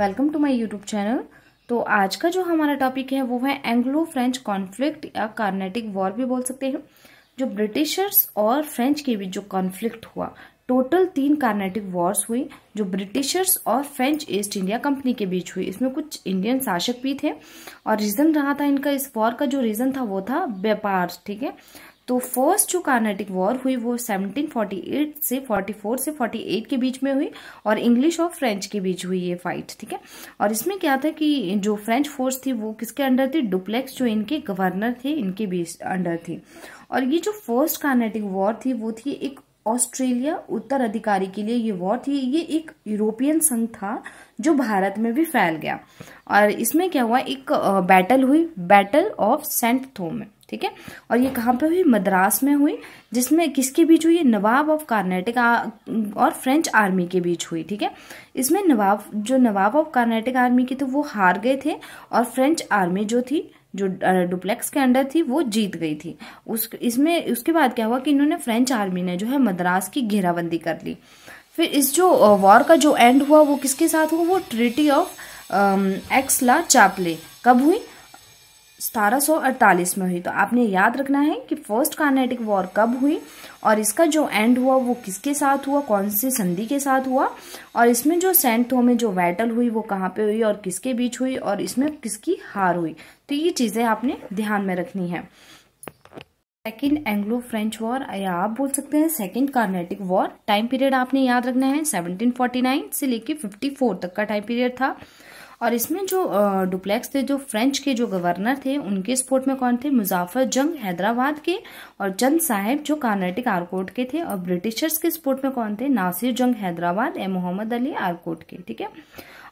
welcome to my YouTube channel तो आज का जो हमारा टॉपिक है वो है एंग्लो फ्रेंच कॉन्फ्लिक्ट या कार्नेटिक वॉर भी बोल सकते हैं जो ब्रिटिशर्स और फ्रेंच के बीच जो कॉन्फ्लिक्ट हुआ टोटल तीन कार्नेटिक वॉर्स हुई जो ब्रिटिशर्स और फ्रेंच ईस्ट इंडिया कंपनी के बीच हुई इसमें कुछ इंडियन शासक भी थे और रीज़न रहा था इनका इस वॉर का जो रीज़न था वो था व्यापार ठीक है तो फर्स्ट जो कार्नेटिक वॉर हुई वो 1748 से 44 से 48 के बीच में हुई और इंग्लिश और फ्रेंच के बीच हुई ये फाइट ठीक है और इसमें क्या था कि जो फ्रेंच फोर्स थी वो किसके अंडर थी डुप्लेक्स जो इनके गवर्नर थे इनके बीच अंडर थी और ये जो फर्स्ट कार्नेटिक वॉर थी वो थी एक ऑस्ट्रेलिया उत्तर अधिकारी के लिए ये वॉर थी ये एक यूरोपियन संघ था जो भारत में भी फैल गया और इसमें क्या हुआ एक बैटल हुई बैटल ऑफ सेंट थोम ठीक है और ये कहाँ पे हुई मद्रास में हुई जिसमें किसके बीच हुई नवाब ऑफ कार्नेटिक और फ्रेंच आर्मी के बीच हुई ठीक है इसमें नवाब जो नवाब ऑफ कार्नेटिक आर्मी की थी वो हार गए थे और फ्रेंच आर्मी जो थी जो डुप्लेक्स के अंडर थी वो जीत गई थी उस इसमें उसके बाद क्या हुआ कि इन्होंने फ्रेंच आर्मी ने जो है मद्रास की घेराबंदी कर ली फिर इस जो वॉर का जो एंड हुआ वो किसके साथ हुआ वो ट्रिटी ऑफ एक्सला चापले कब हुई सतारह में हुई तो आपने याद रखना है कि फर्स्ट कार्नेटिक वॉर कब हुई और इसका जो एंड हुआ वो किसके साथ हुआ कौन सी संधि के साथ हुआ और इसमें जो सेंट में जो बैटल हुई वो कहाँ पे हुई और किसके बीच हुई और इसमें किसकी हार हुई तो ये चीज़ें आपने ध्यान में रखनी है सेकेंड एंग्लो फ्रेंच वॉर या आप बोल सकते हैं second Carnatic war time period आपने याद रखना है सेवनटीन से लेके फिफ्टी तक का टाइम पीरियड था और इसमें जो डुप्लेक्स थे जो फ्रेंच के जो गवर्नर थे उनके सपोर्ट में कौन थे मुजाफर जंग हैदराबाद के और चंद साहेब जो कार्नेटिक आरकोट के थे और ब्रिटिशर्स के सपोर्ट में कौन थे नासिर जंग हैदराबाद ए मोहम्मद अली आरकोट के ठीक है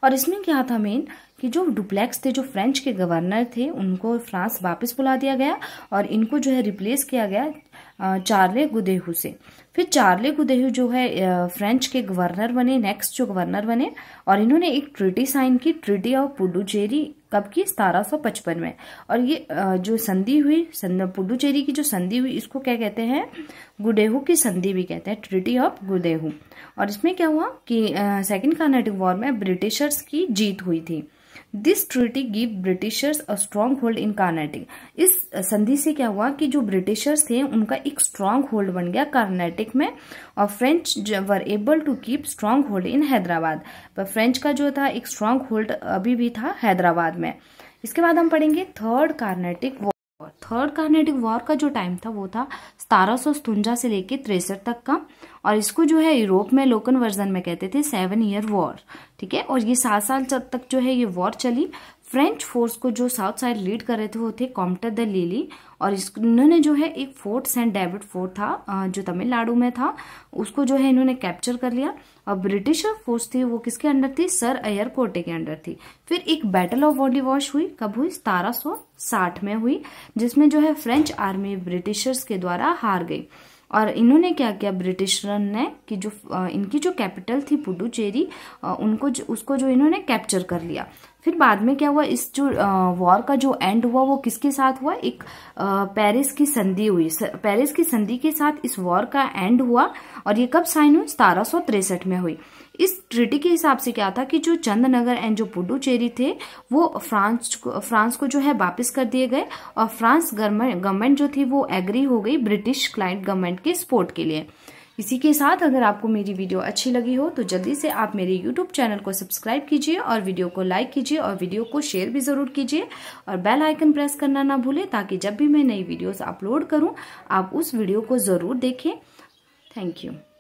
और इसमें क्या था मेन कि जो डुप्लेक्स थे जो फ्रेंच के गवर्नर थे उनको फ्रांस वापस बुला दिया गया और इनको जो है रिप्लेस किया गया चार्ले गुदेहू से फिर चार्ले गुदेहू जो है फ्रेंच के गवर्नर बने नेक्स्ट जो गवर्नर बने और इन्होंने एक ट्रिटी साइन की ट्रिटी ऑफ पुडुचेरी कब की सतारह पचपन में और ये जो संधि हुई पुडुचेरी की जो संधि हुई इसको क्या कहते हैं गुडेहू की संधि भी कहते हैं ट्रिटी ऑफ गुडेहू और इसमें क्या हुआ कि सेकेंड कर्नाटिक वॉर में ब्रिटिशर्स की जीत हुई थी this treaty give Britishers a strong hold in Carnatic इस संधि से क्या हुआ कि जो ब्रिटिशर्स थे उनका एक स्ट्रांग होल्ड बन गया कार्नेटिक में और French were able to keep strong hold in Hyderabad पर फ्रेंच का जो था एक स्ट्रांग होल्ड अभी भी था हैदराबाद में इसके बाद हम पढ़ेंगे थर्ड कार्नेटिक और थर्ड कार्नेटिक वॉर का जो टाइम था वो था सतारह से लेकर तिरसठ तक का और इसको जो है यूरोप में लोकन वर्जन में कहते थे सेवन ईयर वॉर ठीक है और ये सात साल तक जो है ये वॉर चली फ्रेंच फोर्स को जो साउथ साइड लीड कर रहे थे वो थे कॉम्टर द लीली और इस इन्होंने जो है एक फोर्ट सेंट डेविड फोर्ट था जो तमिलनाडु में था उसको जो है इन्होंने कैप्चर कर लिया और ब्रिटिशर फोर्स थी वो किसके अंडर थी सर अयर कोटे के अंडर थी फिर एक बैटल ऑफ बॉडी वॉश हुई कब हुई सतारह में हुई जिसमें जो है फ्रेंच आर्मी ब्रिटिशर्स के द्वारा हार गई और इन्होंने क्या किया ब्रिटिशरन ने कि जो इनकी जो कैपिटल थी पुडुचेरी उनको उसको जो इन्होंने कैप्चर कर लिया फिर बाद में क्या हुआ इस जो वॉर का जो एंड हुआ वो किसके साथ हुआ एक पेरिस की संधि हुई पेरिस की संधि के साथ इस वॉर का एंड हुआ और ये कब साइन हुई सतारह में हुई इस ट्रिटी के हिसाब से क्या था कि जो चंदनगर एंड जो पुडुचेरी थे वो फ्रांस फ्रांस को जो है वापस कर दिए गए और फ्रांस गवर्नमेंट जो थी वो एग्री हो गई ब्रिटिश क्लाइंट गवर्नमेंट के सपोर्ट के लिए इसी के साथ अगर आपको मेरी वीडियो अच्छी लगी हो तो जल्दी से आप मेरे यूट्यूब चैनल को सब्सक्राइब कीजिए और वीडियो को लाइक कीजिए और वीडियो को शेयर भी ज़रूर कीजिए और बेल आइकन प्रेस करना ना भूलें ताकि जब भी मैं नई वीडियोस अपलोड करूं आप उस वीडियो को ज़रूर देखें थैंक यू